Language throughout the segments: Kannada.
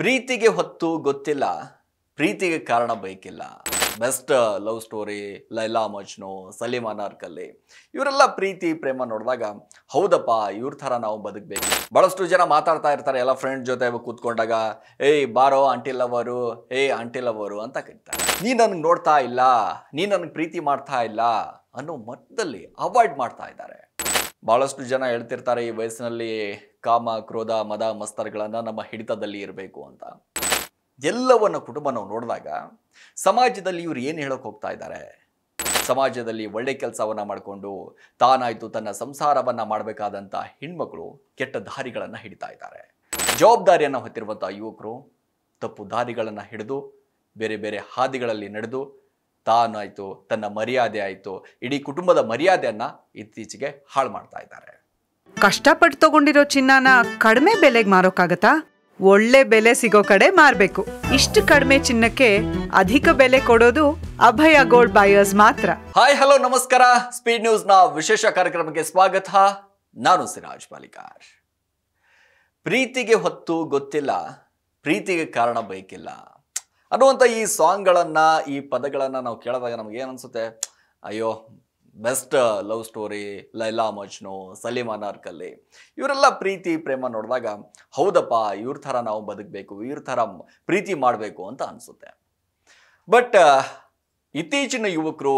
ಪ್ರೀತಿಗೆ ಹೊತ್ತು ಗೊತ್ತಿಲ್ಲ ಪ್ರೀತಿಗೆ ಕಾರಣ ಬೈಕಿಲ್ಲ best love story Laila Majnu ಸಲೀಮಾನ್ ಅರ್ಕಲ್ಲಿ ಇವರೆಲ್ಲ ಪ್ರೀತಿ ಪ್ರೇಮ ನೋಡಿದಾಗ ಹೌದಪ್ಪ ಇವ್ರ ಥರ ನಾವು ಬದುಕಬೇಕು ಭಾಳಷ್ಟು ಜನ ಮಾತಾಡ್ತಾ ಇರ್ತಾರೆ ಎಲ್ಲ ಫ್ರೆಂಡ್ ಜೊತೆ ಕೂತ್ಕೊಂಡಾಗ ಏಯ್ ಬಾರೋ ಆಂಟಿ ಲವರು ಏಯ್ ಆಂಟಿ ಲವರು ಅಂತ ಕರಿತಾರೆ ನೀ ನನಗೆ ನೋಡ್ತಾ ಇಲ್ಲ ನೀ ನನಗೆ ಪ್ರೀತಿ ಮಾಡ್ತಾ ಇಲ್ಲ ಅನ್ನೋ ಮಟ್ಟದಲ್ಲಿ ಅವಾಯ್ಡ್ ಮಾಡ್ತಾ ಇದ್ದಾರೆ ಭಾಳಷ್ಟು ಜನ ಹೇಳ್ತಿರ್ತಾರೆ ಈ ವಯಸ್ಸಿನಲ್ಲಿ ಕಾಮ ಕ್ರೋಧ ಮದ ಮಸ್ತರ್ಗಳನ್ನು ನಮ್ಮ ಹಿಡಿತದಲ್ಲಿ ಇರಬೇಕು ಅಂತ ಎಲ್ಲವನ್ನು ಕುಟುಂಬ ನಾವು ನೋಡಿದಾಗ ಸಮಾಜದಲ್ಲಿ ಇವ್ರು ಏನು ಹೇಳೋಕೆ ಹೋಗ್ತಾ ಇದ್ದಾರೆ ಸಮಾಜದಲ್ಲಿ ಒಳ್ಳೆ ಕೆಲಸವನ್ನು ಮಾಡಿಕೊಂಡು ತಾನಾಯ್ತು ತನ್ನ ಸಂಸಾರವನ್ನು ಮಾಡಬೇಕಾದಂಥ ಹೆಣ್ಮಕ್ಳು ಕೆಟ್ಟ ದಾರಿಗಳನ್ನು ಹಿಡಿತಾ ಇದ್ದಾರೆ ಜವಾಬ್ದಾರಿಯನ್ನು ಹೊತ್ತಿರುವಂಥ ಯುವಕರು ತಪ್ಪು ದಾರಿಗಳನ್ನು ಹಿಡಿದು ಬೇರೆ ಬೇರೆ ಹಾದಿಗಳಲ್ಲಿ ನಡೆದು ತಾನಾಯಿತು ತನ್ನ ಮರ್ಯಾದೆ ಆಯಿತು ಇಡೀ ಕುಟುಂಬದ ಮರ್ಯಾದೆಯನ್ನು ಇತ್ತೀಚೆಗೆ ಹಾಳು ಮಾಡ್ತಾ ಇದ್ದಾರೆ ಕಷ್ಟಪಟ್ಟು ತಗೊಂಡಿರೋ ಚಿನ್ನನ ಕಡಿಮೆ ಬೆಲೆಗೆ ಮಾರೋಕ್ಕಾಗತ್ತಾ ಒಳ್ಳೆ ಬೆಲೆ ಸಿಗೋ ಕಡೆ ಮಾರಬೇಕು ಇಷ್ಟು ಕಡಿಮೆ ಚಿನ್ನಕ್ಕೆ ಅಧಿಕ ಬೆಲೆ ಕೊಡೋದು ಅಭಯ ಗೋಲ್ಡ್ ಬಾಯರ್ಸ್ ಮಾತ್ರ ಹಾಯ್ ಹಲೋ ನಮಸ್ಕಾರ ಸ್ಪೀಡ್ ನ್ಯೂಸ್ ನ ವಿಶೇಷ ಕಾರ್ಯಕ್ರಮಕ್ಕೆ ಸ್ವಾಗತ ನಾನು ಸಿರಾಜ್ ಪಾಲಿಕಾರ್ ಪ್ರೀತಿಗೆ ಹೊತ್ತು ಗೊತ್ತಿಲ್ಲ ಪ್ರೀತಿಗೆ ಕಾರಣ ಬೇಕಿಲ್ಲ ಅನ್ನುವಂಥ ಈ ಸಾಂಗ್ಗಳನ್ನು ಈ ಪದಗಳನ್ನು ನಾವು ಕೇಳಿದಾಗ ನಮ್ಗೆ ಏನು ಅನಿಸುತ್ತೆ ಅಯ್ಯೋ best love story Laila Majnu Salim Anarkali ಇವರೆಲ್ಲ ಪ್ರೀತಿ ಪ್ರೇಮ ನೋಡಿದಾಗ ಹೌದಪ್ಪ ಇವ್ರ ಥರ ನಾವು ಬದುಕಬೇಕು ಇವ್ರ ಥರ ಪ್ರೀತಿ ಮಾಡಬೇಕು ಅಂತ ಅನಿಸುತ್ತೆ ಬಟ್ ಇತ್ತೀಚಿನ ಯುವಕರು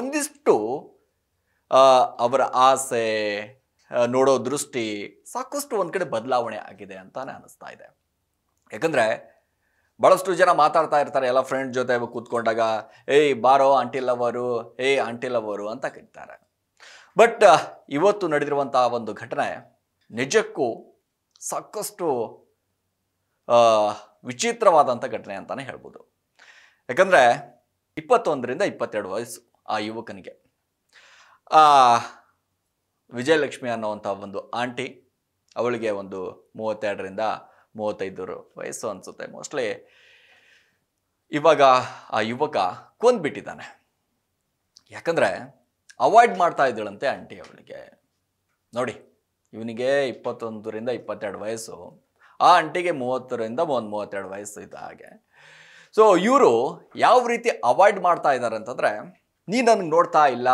ಒಂದಿಷ್ಟು ಅವರ ಆಸೆ ನೋಡೋ ದೃಷ್ಟಿ ಸಾಕಷ್ಟು ಒಂದು ಕಡೆ ಬದಲಾವಣೆ ಆಗಿದೆ ಅಂತಾನೆ ಅನ್ನಿಸ್ತಾ ಇದೆ ಯಾಕಂದರೆ ಭಾಳಷ್ಟು ಜನ ಮಾತಾಡ್ತಾ ಇರ್ತಾರೆ ಎಲ್ಲ ಫ್ರೆಂಡ್ ಜೊತೆ ಕೂತ್ಕೊಂಡಾಗ ಏಯ್ ಬಾರೋ ಆಂಟಿ ಲವರು ಏಯ್ ಆಂಟಿ ಲವರು ಅಂತ ಕರೀತಾರೆ ಬಟ್ ಇವತ್ತು ನಡೆದಿರುವಂಥ ಒಂದು ಘಟನೆ ನಿಜಕ್ಕೂ ಸಾಕಷ್ಟು ವಿಚಿತ್ರವಾದಂಥ ಘಟನೆ ಅಂತಲೇ ಹೇಳ್ಬೋದು ಯಾಕಂದರೆ ಇಪ್ಪತ್ತೊಂದರಿಂದ ಇಪ್ಪತ್ತೆರಡು ವಯಸ್ಸು ಆ ಯುವಕನಿಗೆ ವಿಜಯಲಕ್ಷ್ಮಿ ಅನ್ನೋವಂಥ ಒಂದು ಆಂಟಿ ಅವಳಿಗೆ ಒಂದು ಮೂವತ್ತೆರಡರಿಂದ ಮೂವತ್ತೈದು ವಯಸ್ಸು ಅನಿಸುತ್ತೆ ಮೋಸ್ಟ್ಲಿ ಇವಾಗ ಆ ಯುವಕ ಕೊಂದ್ಬಿಟ್ಟಿದ್ದಾನೆ ಯಾಕಂದರೆ ಅವಾಯ್ಡ್ ಮಾಡ್ತಾ ಇದ್ದಳಂತೆ ಆಂಟಿ ಅವಳಿಗೆ ನೋಡಿ ಇವನಿಗೆ ಇಪ್ಪತ್ತೊಂದರಿಂದ ಇಪ್ಪತ್ತೆರಡು ವಯಸ್ಸು ಆ ಆಂಟಿಗೆ ಮೂವತ್ತರಿಂದ ಒಂದು ಮೂವತ್ತೆರಡು ವಯಸ್ಸು ಇದ್ದ ಹಾಗೆ ಸೊ ಇವರು ಯಾವ ರೀತಿ ಅವಾಯ್ಡ್ ಮಾಡ್ತಾ ಇದ್ದಾರೆ ಅಂತಂದರೆ ನೀ ನನಗೆ ನೋಡ್ತಾ ಇಲ್ಲ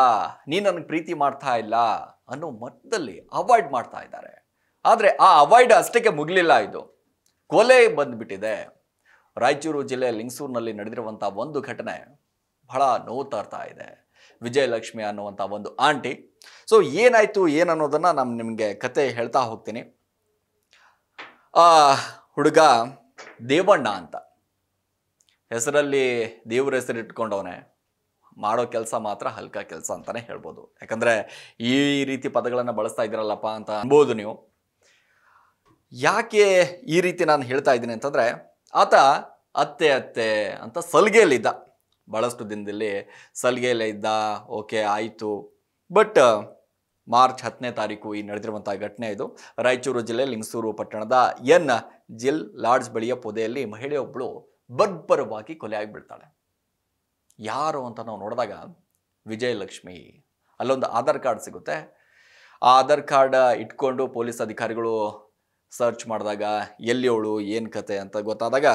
ನೀ ನನಗೆ ಪ್ರೀತಿ ಮಾಡ್ತಾ ಇಲ್ಲ ಅನ್ನೋ ಮಟ್ಟದಲ್ಲಿ ಅವಾಯ್ಡ್ ಮಾಡ್ತಾ ಇದ್ದಾರೆ ಆದರೆ ಆ ಅವಾಯ್ಡ್ ಅಷ್ಟಕ್ಕೆ ಮುಗಲಿಲ್ಲ ಇದು ಕೊಲೆ ಬಂದ್ಬಿಟ್ಟಿದೆ ರಾಯಚೂರು ಜಿಲ್ಲೆ ಲಿಂಗಸೂರಿನಲ್ಲಿ ನಡೆದಿರುವಂಥ ಒಂದು ಘಟನೆ ಬಹಳ ನೋವು ಇದೆ ವಿಜಯಲಕ್ಷ್ಮಿ ಅನ್ನುವಂಥ ಒಂದು ಆಂಟಿ ಸೊ ಏನಾಯಿತು ಏನನ್ನೋದನ್ನು ನಾನು ನಿಮಗೆ ಕತೆ ಹೇಳ್ತಾ ಹೋಗ್ತೀನಿ ಆ ಹುಡುಗ ದೇವಣ್ಣ ಅಂತ ಹೆಸರಲ್ಲಿ ದೇವ್ರ ಹೆಸರಿಟ್ಕೊಂಡವನೆ ಮಾಡೋ ಕೆಲಸ ಮಾತ್ರ ಹಲ್ಕ ಕೆಲಸ ಅಂತಲೇ ಹೇಳ್ಬೋದು ಯಾಕಂದರೆ ಈ ರೀತಿ ಪದಗಳನ್ನು ಬಳಸ್ತಾ ಇದ್ದೀರಲ್ಲಪ್ಪ ಅಂತ ಅನ್ಬೋದು ನೀವು ಯಾಕೆ ಈ ರೀತಿ ನಾನು ಹೇಳ್ತಾ ಇದ್ದೀನಿ ಅಂತಂದರೆ ಆತ ಅತ್ತೆ ಅತ್ತೆ ಅಂತ ಸಲಿಗೆಯಲ್ಲಿದ್ದ ಭಾಳಷ್ಟು ದಿನದಲ್ಲಿ ಸಲಿಗೆಯಲ್ಲೇ ಇದ್ದ ಓಕೆ ಆಯಿತು ಬಟ್ ಮಾರ್ಚ್ ಹತ್ತನೇ ತಾರೀಕು ಈ ನಡೆದಿರುವಂಥ ಘಟನೆ ಇದು ರಾಯಚೂರು ಜಿಲ್ಲೆ ಲಿಂಗಸೂರು ಪಟ್ಟಣದ ಎನ್ ಜಿಲ್ ಲಾಡ್ಜ್ ಬಳಿಯ ಪೊದೆಯಲ್ಲಿ ಮಹಿಳೆಯೊಬ್ಬಳು ಬರ್ಬರವಾಗಿ ಆಗಿಬಿಡ್ತಾಳೆ ಯಾರು ಅಂತ ನಾವು ನೋಡಿದಾಗ ವಿಜಯಲಕ್ಷ್ಮಿ ಅಲ್ಲೊಂದು ಆಧಾರ್ ಕಾರ್ಡ್ ಸಿಗುತ್ತೆ ಆ ಆಧಾರ್ ಕಾರ್ಡ್ ಇಟ್ಕೊಂಡು ಪೊಲೀಸ್ ಅಧಿಕಾರಿಗಳು ಸರ್ಚ್ ಮಾಡಿದಾಗ ಎಲ್ಲಿ ಅವಳು ಏನು ಕತೆ ಅಂತ ಗೊತ್ತಾದಾಗ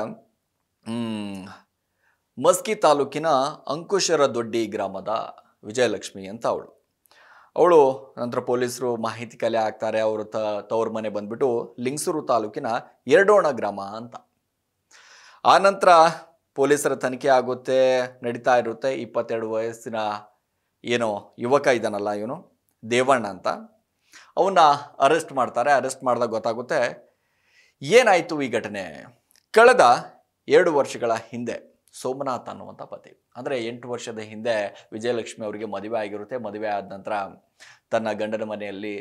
ಮಸ್ಕಿ ತಾಲೂಕಿನ ಅಂಕುಶರ ದೊಡ್ಡಿ ಗ್ರಾಮದ ವಿಜಯಲಕ್ಷ್ಮಿ ಅಂತ ಅವಳು ಅವಳು ನಂತರ ಪೊಲೀಸರು ಮಾಹಿತಿ ಕಲೆ ಹಾಕ್ತಾರೆ ಅವರು ತ ತವ್ರ ಮನೆ ಬಂದ್ಬಿಟ್ಟು ಲಿಂಗಸೂರು ತಾಲೂಕಿನ ಎರಡೋಣ ಗ್ರಾಮ ಅಂತ ಆ ನಂತರ ಪೊಲೀಸರ ತನಿಖೆ ಆಗುತ್ತೆ ನಡೀತಾ ಇರುತ್ತೆ ಇಪ್ಪತ್ತೆರಡು ವಯಸ್ಸಿನ ಏನೋ ಯುವಕ ಇದ್ದಾನಲ್ಲ ಇವನು ದೇವಣ್ಣ ಅಂತ ಅವನ್ನ ಅರೆಸ್ಟ್ ಮಾಡ್ತಾರೆ ಅರೆಸ್ಟ್ ಮಾಡಿದಾಗ ಗೊತ್ತಾಗುತ್ತೆ ಏನಾಯಿತು ಈ ಘಟನೆ ಕಳೆದ ಎರಡು ವರ್ಷಗಳ ಹಿಂದೆ ಸೋಮನಾಥ್ ಅನ್ನುವಂಥ ಪತಿ ಅಂದರೆ ಎಂಟು ವರ್ಷದ ಹಿಂದೆ ವಿಜಯಲಕ್ಷ್ಮಿ ಅವರಿಗೆ ಮದುವೆ ಆಗಿರುತ್ತೆ ಮದುವೆ ಆದ ನಂತರ ತನ್ನ ಗಂಡನ ಮನೆಯಲ್ಲಿ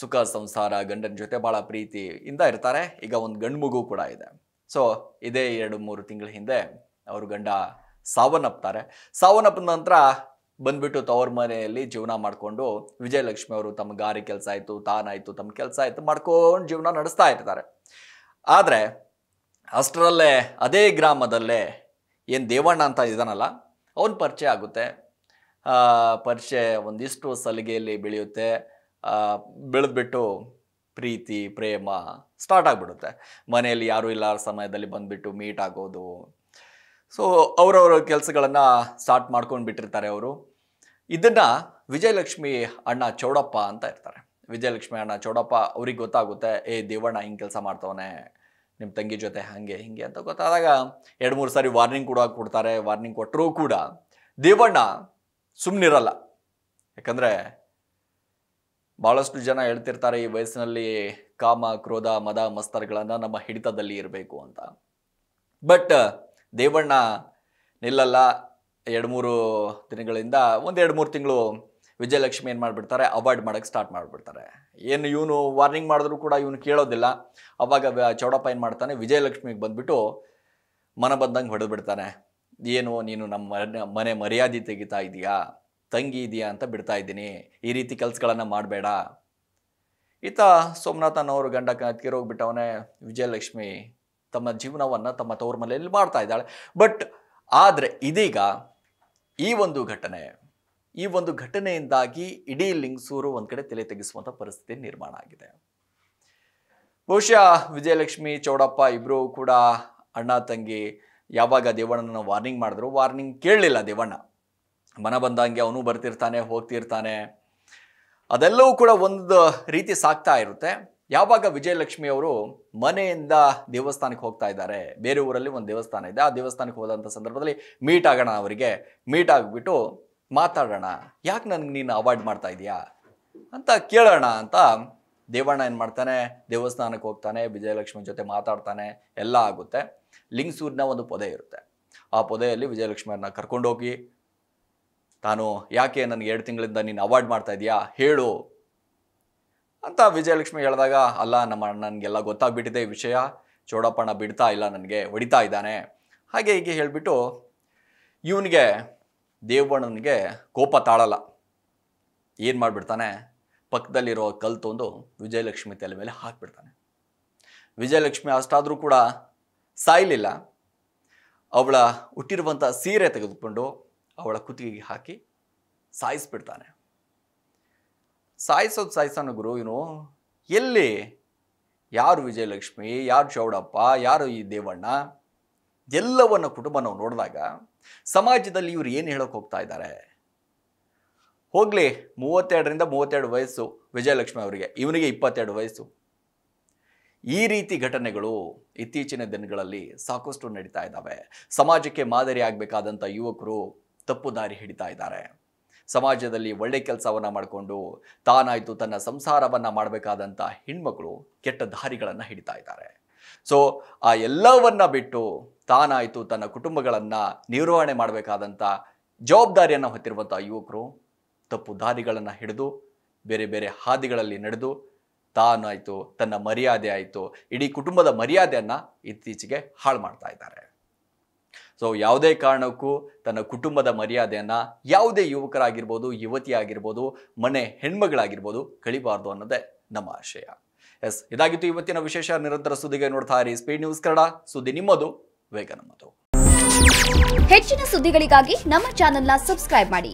ಸುಖ ಸಂಸಾರ ಗಂಡನ ಜೊತೆ ಭಾಳ ಪ್ರೀತಿಯಿಂದ ಇರ್ತಾರೆ ಈಗ ಒಂದು ಗಂಡು ಮಗು ಕೂಡ ಇದೆ ಸೊ ಇದೇ ಎರಡು ಮೂರು ತಿಂಗಳ ಹಿಂದೆ ಅವರು ಗಂಡ ಸಾವನ್ನಪ್ತಾರೆ ಸಾವನ್ನಪ್ಪಿದ ನಂತರ ಬಂದ್ಬಿಟ್ಟು ತವ್ರ ಮನೆಯಲ್ಲಿ ಜೀವನ ಮಾಡಿಕೊಂಡು ವಿಜಯಲಕ್ಷ್ಮಿ ಅವರು ತಮ್ಮ ಗಾರಿ ಕೆಲಸ ಆಯಿತು ತಾನಾಯಿತು ತಮ್ಮ ಕೆಲಸ ಆಯಿತು ಮಾಡ್ಕೊಂಡು ಜೀವನ ನಡೆಸ್ತಾ ಇರ್ತಾರೆ ಆದರೆ ಅಷ್ಟರಲ್ಲೇ ಅದೇ ಗ್ರಾಮದಲ್ಲೇ ಏನು ದೇವಣ್ಣ ಅಂತ ಇದ್ದಾನಲ್ಲ ಅವನ ಪರಿಚಯ ಆಗುತ್ತೆ ಪರಿಚಯ ಒಂದಿಷ್ಟು ಸಲಿಗೆಯಲ್ಲಿ ಬೆಳೆಯುತ್ತೆ ಬೆಳೆದ್ಬಿಟ್ಟು ಪ್ರೀತಿ ಪ್ರೇಮ ಸ್ಟಾರ್ಟ್ ಆಗಿಬಿಡುತ್ತೆ ಮನೆಯಲ್ಲಿ ಯಾರೂ ಇಲ್ಲಾರ ಸಮಯದಲ್ಲಿ ಬಂದುಬಿಟ್ಟು ಮೀಟ್ ಆಗೋದು ಸೊ ಅವರವರ ಕೆಲಸಗಳನ್ನು ಸ್ಟಾರ್ಟ್ ಮಾಡ್ಕೊಂಡು ಬಿಟ್ಟಿರ್ತಾರೆ ಅವರು ಇದನ್ನು ವಿಜಯಲಕ್ಷ್ಮಿ ಅಣ್ಣ ಚೌಡಪ್ಪ ಅಂತ ಇರ್ತಾರೆ ವಿಜಯಲಕ್ಷ್ಮಿ ಅಣ್ಣ ಚೌಡಪ್ಪ ಅವ್ರಿಗೆ ಗೊತ್ತಾಗುತ್ತೆ ಏ ದೇವಣ್ಣ ಹಿಂಗೆ ಕೆಲಸ ಮಾಡ್ತವನೆ ನಿಮ್ಮ ತಂಗಿ ಜೊತೆ ಹಾಗೆ ಹೀಗೆ ಅಂತ ಗೊತ್ತಾದಾಗ ಎರಡು ಮೂರು ಸಾರಿ ವಾರ್ನಿಂಗ್ ಕೂಡ ಕೊಡ್ತಾರೆ ವಾರ್ನಿಂಗ್ ಕೊಟ್ಟರೂ ಕೂಡ ದೇವಣ್ಣ ಸುಮ್ಮನಿರಲ್ಲ ಯಾಕಂದರೆ ಭಾಳಷ್ಟು ಜನ ಹೇಳ್ತಿರ್ತಾರೆ ಈ ವಯಸ್ಸಿನಲ್ಲಿ ಕಾಮ ಕ್ರೋಧ ಮದ ಮಸ್ತರ್ಗಳನ್ನು ನಮ್ಮ ಹಿಡಿತದಲ್ಲಿ ಇರಬೇಕು ಅಂತ ಬಟ್ ದೇವಣ್ಣ ನಿಲ್ಲಲ್ಲ ಎರಡು ಮೂರು ದಿನಗಳಿಂದ ಒಂದು ಎರಡು ಮೂರು ತಿಂಗಳು ವಿಜಯಲಕ್ಷ್ಮಿ ಏನು ಮಾಡಿಬಿಡ್ತಾರೆ ಅವಾಯ್ಡ್ ಮಾಡೋಕ್ಕೆ ಸ್ಟಾರ್ಟ್ ಮಾಡಿಬಿಡ್ತಾರೆ ಏನು ಇವನು ವಾರ್ನಿಂಗ್ ಮಾಡಿದ್ರು ಕೂಡ ಇವನು ಕೇಳೋದಿಲ್ಲ ಅವಾಗ ಚೌಡಪ್ಪ ಏನು ಮಾಡ್ತಾನೆ ವಿಜಯಲಕ್ಷ್ಮಿಗೆ ಬಂದುಬಿಟ್ಟು ಮನ ಬಂದಂಗೆ ಹೊಡೆದು ಬಿಡ್ತಾನೆ ಏನು ನೀನು ನಮ್ಮ ಮನೆ ಮರ್ಯಾದೆ ತೆಗಿತಾ ಇದೆಯಾ ತಂಗಿ ಇದೆಯಾ ಅಂತ ಬಿಡ್ತಾ ಇದ್ದೀನಿ ಈ ರೀತಿ ಕೆಲಸಗಳನ್ನು ಮಾಡಬೇಡ ಈತ ಸೋಮನಾಥನವರು ಗಂಡ ಕತ್ತಿರೋಗ್ಬಿಟ್ಟವನೇ ವಿಜಯಲಕ್ಷ್ಮಿ ತಮ್ಮ ಜೀವನವನ್ನು ತಮ್ಮ ತವರು ಮನೆಯಲ್ಲಿ ಮಾಡ್ತಾ ಇದ್ದಾಳೆ ಬಟ್ ಆದರೆ ಇದೀಗ ಈ ಒಂದು ಘಟನೆ ಈ ಒಂದು ಘಟನೆಯಿಂದಾಗಿ ಇಡೀ ಲಿಂಗ್ಸೂರು ಒಂದು ಕಡೆ ತಲೆ ತೆಗೆಸುವಂಥ ಪರಿಸ್ಥಿತಿ ನಿರ್ಮಾಣ ಆಗಿದೆ ಬಹುಶಃ ವಿಜಯಲಕ್ಷ್ಮಿ ಚೌಡಪ್ಪ ಇಬ್ಬರೂ ಕೂಡ ಅಣ್ಣ ತಂಗಿ ಯಾವಾಗ ದೇವಣ್ಣನ ವಾರ್ನಿಂಗ್ ಮಾಡಿದ್ರು ವಾರ್ನಿಂಗ್ ಕೇಳಲಿಲ್ಲ ದೇವಣ್ಣ ಮನ ಬಂದಂಗೆ ಅವನು ಬರ್ತಿರ್ತಾನೆ ಹೋಗ್ತಿರ್ತಾನೆ ಅದೆಲ್ಲವೂ ಕೂಡ ಒಂದು ರೀತಿ ಸಾಕ್ತಾ ಇರುತ್ತೆ ಯಾವಾಗ ವಿಜಯಲಕ್ಷ್ಮಿ ಅವರು ಮನೆಯಿಂದ ದೇವಸ್ಥಾನಕ್ಕೆ ಹೋಗ್ತಾ ಇದ್ದಾರೆ ಬೇರೆ ಊರಲ್ಲಿ ಒಂದು ದೇವಸ್ಥಾನ ಇದೆ ಆ ದೇವಸ್ಥಾನಕ್ಕೆ ಹೋದಂಥ ಸಂದರ್ಭದಲ್ಲಿ ಮೀಟ್ ಆಗೋಣ ಅವರಿಗೆ ಮೀಟ್ ಆಗಿಬಿಟ್ಟು ಮಾತಾಡೋಣ ಯಾಕೆ ನನಗೆ ನೀನು ಅವಾಯ್ಡ್ ಮಾಡ್ತಾ ಇದೀಯಾ ಅಂತ ಕೇಳೋಣ ಅಂತ ದೇವಣ್ಣ ಏನು ಮಾಡ್ತಾನೆ ದೇವಸ್ಥಾನಕ್ಕೆ ಹೋಗ್ತಾನೆ ವಿಜಯಲಕ್ಷ್ಮಿ ಜೊತೆ ಮಾತಾಡ್ತಾನೆ ಎಲ್ಲ ಆಗುತ್ತೆ ಲಿಂಗಸೂರಿನ ಒಂದು ಪೊದೆ ಇರುತ್ತೆ ಆ ಪೊದೆಯಲ್ಲಿ ವಿಜಯಲಕ್ಷ್ಮಿಯನ್ನ ಕರ್ಕೊಂಡೋಗಿ ತಾನು ಯಾಕೆ ನನಗೆ ಎರಡು ತಿಂಗಳಿಂದ ನೀನು ಅವಾಯ್ಡ್ ಮಾಡ್ತಾ ಇದೀಯಾ ಹೇಳು ಅಂತ ವಿಜಯಲಕ್ಷ್ಮಿ ಹೇಳಿದಾಗ ಅಲ್ಲ ನಮ್ಮ ಅಣ್ಣನಿಗೆಲ್ಲ ಗೊತ್ತಾಗ್ಬಿಟ್ಟಿದೆ ಈ ವಿಷಯ ಚೋಡಪ್ಪಣ್ಣ ಬಿಡ್ತಾ ಇಲ್ಲ ನನಗೆ ಹೊಡಿತಾ ಇದ್ದಾನೆ ಹಾಗೆ ಹೀಗೆ ಹೇಳಿಬಿಟ್ಟು ಇವನಿಗೆ ದೇವಣ್ಣನಿಗೆ ಕೋಪ ತಾಳಲ್ಲ ಏನು ಮಾಡಿಬಿಡ್ತಾನೆ ಪಕ್ಕದಲ್ಲಿರೋ ಕಲ್ ತೊಂದು ವಿಜಯಲಕ್ಷ್ಮಿ ತಲೆ ಮೇಲೆ ಹಾಕಿಬಿಡ್ತಾನೆ ವಿಜಯಲಕ್ಷ್ಮಿ ಅಷ್ಟಾದರೂ ಕೂಡ ಸಾಯಲಿಲ್ಲ ಅವಳ ಹುಟ್ಟಿರುವಂಥ ಸೀರೆ ತೆಗೆದುಕೊಂಡು ಅವಳ ಕುತ್ತಿಗೆಗೆ ಹಾಕಿ ಸಾಯಿಸ್ಬಿಡ್ತಾನೆ ಸಾಯಿಸೋದು ಸಾಯಿಸೋಣ ಗುರು ಇವನು ಎಲ್ಲಿ ಯಾರು ವಿಜಯಲಕ್ಷ್ಮಿ ಯಾರು ಚೌಡಪ್ಪ ಯಾರು ಈ ದೇವಣ್ಣ ಎಲ್ಲವನ್ನ ಕುಟುಂಬ ನಾವು ನೋಡಿದಾಗ ಸಮಾಜದಲ್ಲಿ ಇವ್ರು ಏನು ಹೇಳೋಕೆ ಹೋಗ್ತಾ ಇದ್ದಾರೆ ಹೋಗಲಿ ಮೂವತ್ತೆರಡರಿಂದ ಮೂವತ್ತೆರಡು ವಯಸ್ಸು ವಿಜಯಲಕ್ಷ್ಮಿ ಅವರಿಗೆ ಇವನಿಗೆ ಇಪ್ಪತ್ತೆರಡು ವಯಸ್ಸು ಈ ರೀತಿ ಘಟನೆಗಳು ಇತ್ತೀಚಿನ ದಿನಗಳಲ್ಲಿ ಸಾಕಷ್ಟು ನಡೀತಾ ಇದ್ದಾವೆ ಸಮಾಜಕ್ಕೆ ಮಾದರಿ ಆಗಬೇಕಾದಂಥ ಯುವಕರು ತಪ್ಪು ದಾರಿ ಹಿಡಿತಾ ಇದ್ದಾರೆ ಸಮಾಜದಲ್ಲಿ ಒಳ್ಳೆ ಕೆಲಸವನ್ನು ಮಾಡಿಕೊಂಡು ತಾನಾಯಿತು ತನ್ನ ಸಂಸಾರವನ್ನು ಮಾಡಬೇಕಾದಂಥ ಹೆಣ್ಮಕ್ಳು ಕೆಟ್ಟ ದಾರಿಗಳನ್ನು ಹಿಡಿತಾ ಇದ್ದಾರೆ ಸೊ ಆ ಎಲ್ಲವನ್ನು ಬಿಟ್ಟು ತಾನಾಯಿತು ತನ್ನ ಕುಟುಂಬಗಳನ್ನು ನಿರ್ವಹಣೆ ಮಾಡಬೇಕಾದಂಥ ಜವಾಬ್ದಾರಿಯನ್ನು ಹೊತ್ತಿರುವಂಥ ಯುವಕರು ತಪ್ಪು ದಾರಿಗಳನ್ನು ಹಿಡಿದು ಬೇರೆ ಬೇರೆ ಹಾದಿಗಳಲ್ಲಿ ನಡೆದು ತಾನಾಯಿತು ತನ್ನ ಮರ್ಯಾದೆ ಆಯಿತು ಇಡೀ ಕುಟುಂಬದ ಮರ್ಯಾದೆಯನ್ನು ಇತ್ತೀಚೆಗೆ ಹಾಳು ಮಾಡ್ತಾ ಇದ್ದಾರೆ ಸೊ ಯಾವುದೇ ಕಾರಣಕ್ಕೂ ತನ್ನ ಕುಟುಂಬದ ಮರ್ಯಾದೆಯನ್ನು ಯಾವುದೇ ಯುವಕರಾಗಿರ್ಬೋದು ಯುವತಿ ಆಗಿರ್ಬೋದು ಮನೆ ಹೆಣ್ಮಗಳಾಗಿರ್ಬೋದು ಕಳಿಬಾರ್ದು ಅನ್ನೋದೇ ನಮ್ಮ ಆಶಯ ಎಸ್ ಇದಾಗಿತ್ತು ಇವತ್ತಿನ ವಿಶೇಷ ನಿರಂತರ ಸುದ್ದಿಗೆ ನೋಡ್ತಾ ಇರಿ ಸ್ಪೀಡ್ ನ್ಯೂಸ್ ಕನ್ನಡ ಸುದ್ದಿ ನಿಮ್ಮದು ವೇಗ ನಮ್ಮದು ಹೆಚ್ಚಿನ ಸುದ್ದಿಗಳಿಗಾಗಿ ನಮ್ಮ ಚಾನೆಲ್ನ ಸಬ್ಸ್ಕ್ರೈಬ್ ಮಾಡಿ